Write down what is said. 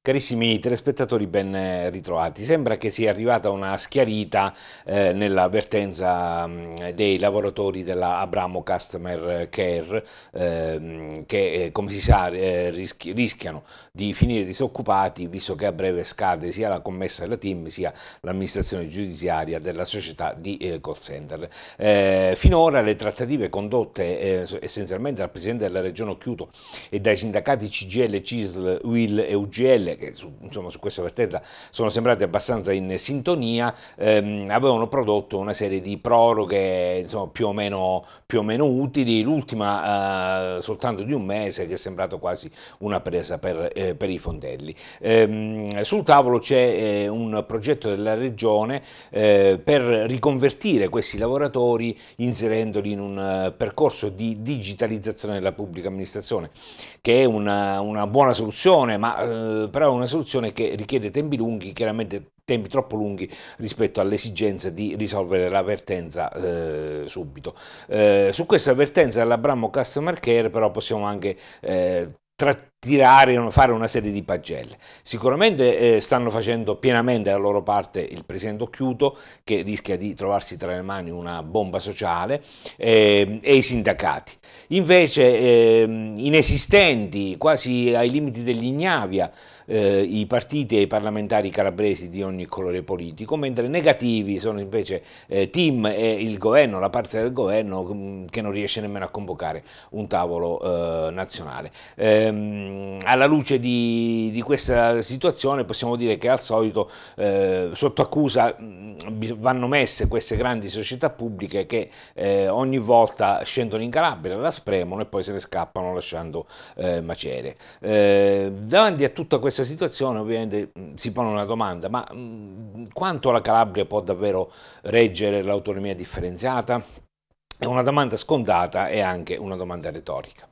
Carissimi telespettatori, ben eh, ritrovati. Sembra che sia arrivata una schiarita eh, nell'avvertenza mm, dei lavoratori della Abramo Customer Care ehm, eh, che, come si sa, eh, rischi, rischiano di finire disoccupati visto che a breve scade sia la commessa della team sia l'amministrazione giudiziaria della società di eh, call center. finora le trattative condotte essenzialmente dal Presidente della Regione Occhiuto e dai sindacati CGL, CISL, UIL e UGL che su, insomma, su questa vertenza sono sembrati abbastanza in sintonia, ehm, avevano prodotto una serie di proroghe insomma, più, o meno, più, o meno, utili, l'ultima eh, soltanto di un mese che è sembrato quasi una presa per, eh, per i fondelli. Ehm, sul tavolo c'è eh, un progetto della Regione eh, per riconvertire questi lavoratori inserendoli in un eh, percorso di digitalizzazione della pubblica amministrazione, che è una, una buona soluzione, ma eh, però è una soluzione che richiede tempi lunghi, chiaramente tempi troppo lunghi rispetto all'esigenza di risolvere l'avvertenza eh, subito. Eh, su questa avvertenza dell'Abramo Customer Care però possiamo anche eh, tirare, fare una serie di pagelle. Sicuramente eh, stanno facendo pienamente la loro parte il presidente Occhiuto, che rischia di trovarsi tra le mani una bomba sociale, eh, e i sindacati. Invece eh, inesistenti, quasi ai limiti dell'ignavia, eh, i partiti e i parlamentari calabresi di ogni colore politico, mentre negativi sono invece eh, Tim e il governo, la parte del governo mm, che non riesce nemmeno a convocare un tavolo eh, nazionale ehm, alla luce di, di, questa situazione possiamo dire che al solito eh, sotto accusa mm, vanno messe queste grandi società pubbliche che eh, ogni volta scendono in Calabria, la spremono e poi se ne scappano lasciando eh, macerie. Eh, davanti a tutta questa situazione ovviamente mm, si pone una domanda, ma mh, mm, quanto la Calabria può davvero reggere l'autonomia differenziata? È una domanda scontata e anche una domanda retorica.